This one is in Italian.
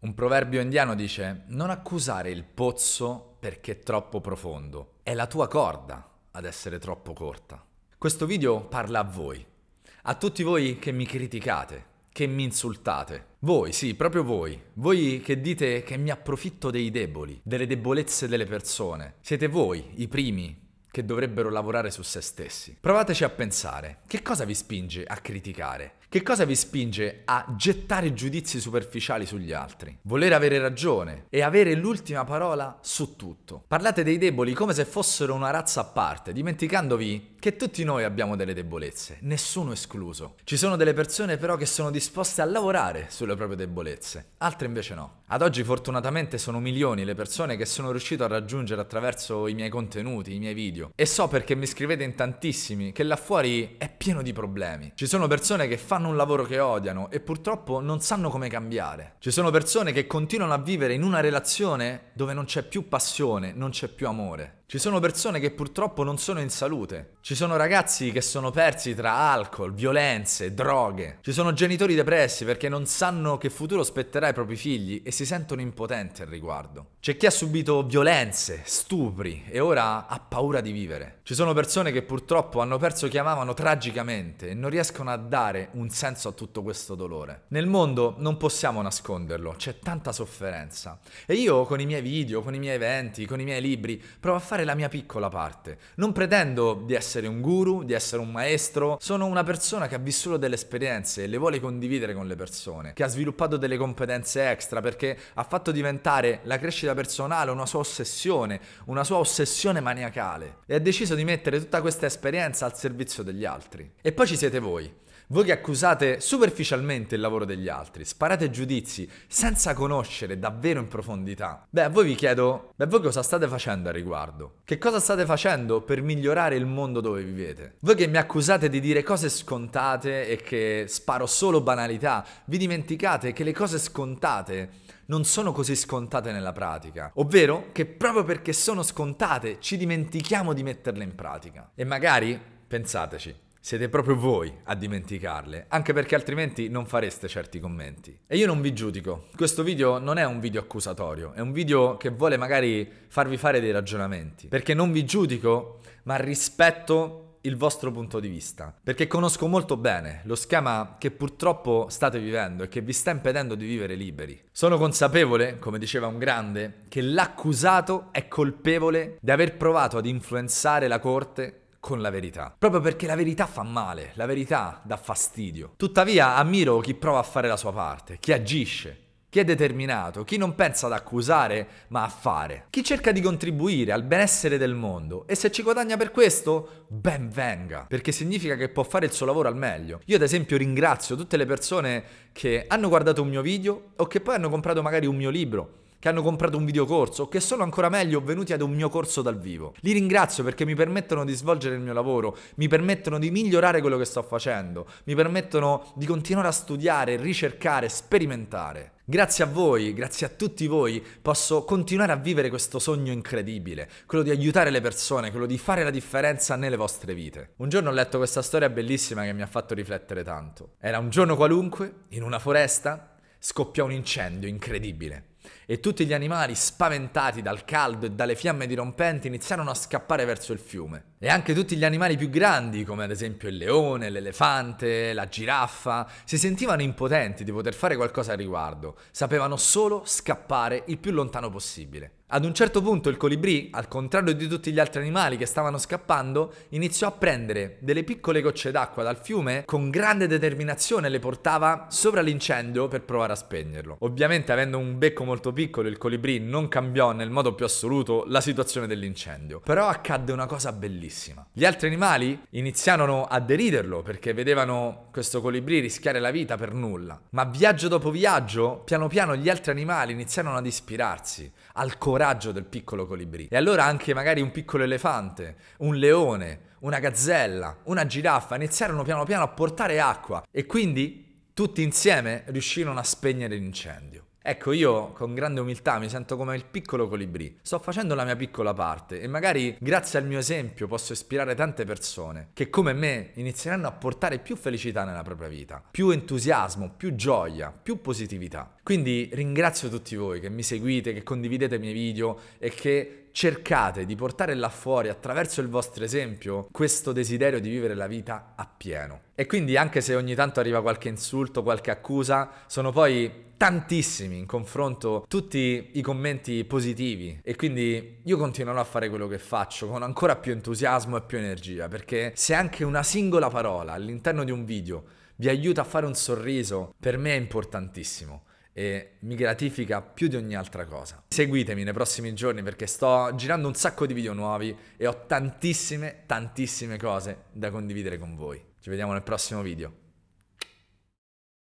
Un proverbio indiano dice non accusare il pozzo perché è troppo profondo, è la tua corda ad essere troppo corta. Questo video parla a voi, a tutti voi che mi criticate, che mi insultate. Voi, sì, proprio voi. Voi che dite che mi approfitto dei deboli, delle debolezze delle persone. Siete voi i primi che dovrebbero lavorare su se stessi. Provateci a pensare, che cosa vi spinge a criticare? Che cosa vi spinge a gettare giudizi superficiali sugli altri? Voler avere ragione e avere l'ultima parola su tutto. Parlate dei deboli come se fossero una razza a parte, dimenticandovi che tutti noi abbiamo delle debolezze, nessuno escluso. Ci sono delle persone però che sono disposte a lavorare sulle proprie debolezze, altre invece no. Ad oggi fortunatamente sono milioni le persone che sono riuscito a raggiungere attraverso i miei contenuti, i miei video. E so perché mi scrivete in tantissimi che là fuori è pieno di problemi. Ci sono persone che fanno un lavoro che odiano e purtroppo non sanno come cambiare. Ci sono persone che continuano a vivere in una relazione dove non c'è più passione, non c'è più amore. Ci sono persone che purtroppo non sono in salute. Ci sono ragazzi che sono persi tra alcol, violenze, droghe. Ci sono genitori depressi perché non sanno che futuro spetterà ai propri figli e si sentono impotenti al riguardo. C'è chi ha subito violenze, stupri e ora ha paura di vivere. Ci sono persone che purtroppo hanno perso chi amavano tragicamente tragicamente e non riescono a dare un senso a tutto questo dolore. Nel mondo non possiamo nasconderlo, c'è tanta sofferenza e io con i miei video, con i miei eventi, con i miei libri provo a fare la mia piccola parte. Non pretendo di essere un guru, di essere un maestro, sono una persona che ha vissuto delle esperienze e le vuole condividere con le persone, che ha sviluppato delle competenze extra perché ha fatto diventare la crescita personale una sua ossessione, una sua ossessione maniacale e ha deciso di mettere tutta questa esperienza al servizio degli altri altri. E poi ci siete voi. Voi che accusate superficialmente il lavoro degli altri, sparate giudizi senza conoscere davvero in profondità. Beh, a voi vi chiedo, beh, voi cosa state facendo al riguardo? Che cosa state facendo per migliorare il mondo dove vivete? Voi che mi accusate di dire cose scontate e che sparo solo banalità, vi dimenticate che le cose scontate non sono così scontate nella pratica, ovvero che proprio perché sono scontate ci dimentichiamo di metterle in pratica. E magari, pensateci, siete proprio voi a dimenticarle, anche perché altrimenti non fareste certi commenti. E io non vi giudico, questo video non è un video accusatorio, è un video che vuole magari farvi fare dei ragionamenti, perché non vi giudico, ma rispetto il vostro punto di vista, perché conosco molto bene lo schema che purtroppo state vivendo e che vi sta impedendo di vivere liberi. Sono consapevole, come diceva un grande, che l'accusato è colpevole di aver provato ad influenzare la corte con la verità. Proprio perché la verità fa male, la verità dà fastidio. Tuttavia ammiro chi prova a fare la sua parte, chi agisce, chi è determinato, chi non pensa ad accusare ma a fare, chi cerca di contribuire al benessere del mondo e se ci guadagna per questo, ben venga, perché significa che può fare il suo lavoro al meglio. Io ad esempio ringrazio tutte le persone che hanno guardato un mio video o che poi hanno comprato magari un mio libro che hanno comprato un videocorso o che sono ancora meglio venuti ad un mio corso dal vivo. Li ringrazio perché mi permettono di svolgere il mio lavoro, mi permettono di migliorare quello che sto facendo, mi permettono di continuare a studiare, ricercare, sperimentare. Grazie a voi, grazie a tutti voi, posso continuare a vivere questo sogno incredibile, quello di aiutare le persone, quello di fare la differenza nelle vostre vite. Un giorno ho letto questa storia bellissima che mi ha fatto riflettere tanto. Era un giorno qualunque, in una foresta, scoppiò un incendio incredibile e tutti gli animali, spaventati dal caldo e dalle fiamme dirompenti, iniziarono a scappare verso il fiume. E anche tutti gli animali più grandi, come ad esempio il leone, l'elefante, la giraffa, si sentivano impotenti di poter fare qualcosa al riguardo, sapevano solo scappare il più lontano possibile. Ad un certo punto il colibrì, al contrario di tutti gli altri animali che stavano scappando, iniziò a prendere delle piccole gocce d'acqua dal fiume, con grande determinazione le portava sopra l'incendio per provare a spegnerlo. Ovviamente avendo un becco molto piccolo il colibrì non cambiò nel modo più assoluto la situazione dell'incendio, però accadde una cosa bellissima bellissima. Gli altri animali iniziarono a deriderlo perché vedevano questo colibrì rischiare la vita per nulla. Ma viaggio dopo viaggio, piano piano gli altri animali iniziarono ad ispirarsi al coraggio del piccolo colibrì. E allora anche magari un piccolo elefante, un leone, una gazzella, una giraffa iniziarono piano piano a portare acqua e quindi tutti insieme riuscirono a spegnere l'incendio. Ecco, io con grande umiltà mi sento come il piccolo colibrì. Sto facendo la mia piccola parte e magari grazie al mio esempio posso ispirare tante persone che come me inizieranno a portare più felicità nella propria vita, più entusiasmo, più gioia, più positività. Quindi ringrazio tutti voi che mi seguite, che condividete i miei video e che cercate di portare là fuori attraverso il vostro esempio questo desiderio di vivere la vita appieno. E quindi anche se ogni tanto arriva qualche insulto, qualche accusa, sono poi tantissimi in confronto tutti i commenti positivi e quindi io continuerò a fare quello che faccio con ancora più entusiasmo e più energia perché se anche una singola parola all'interno di un video vi aiuta a fare un sorriso, per me è importantissimo e mi gratifica più di ogni altra cosa. Seguitemi nei prossimi giorni perché sto girando un sacco di video nuovi e ho tantissime, tantissime cose da condividere con voi. Ci vediamo nel prossimo video.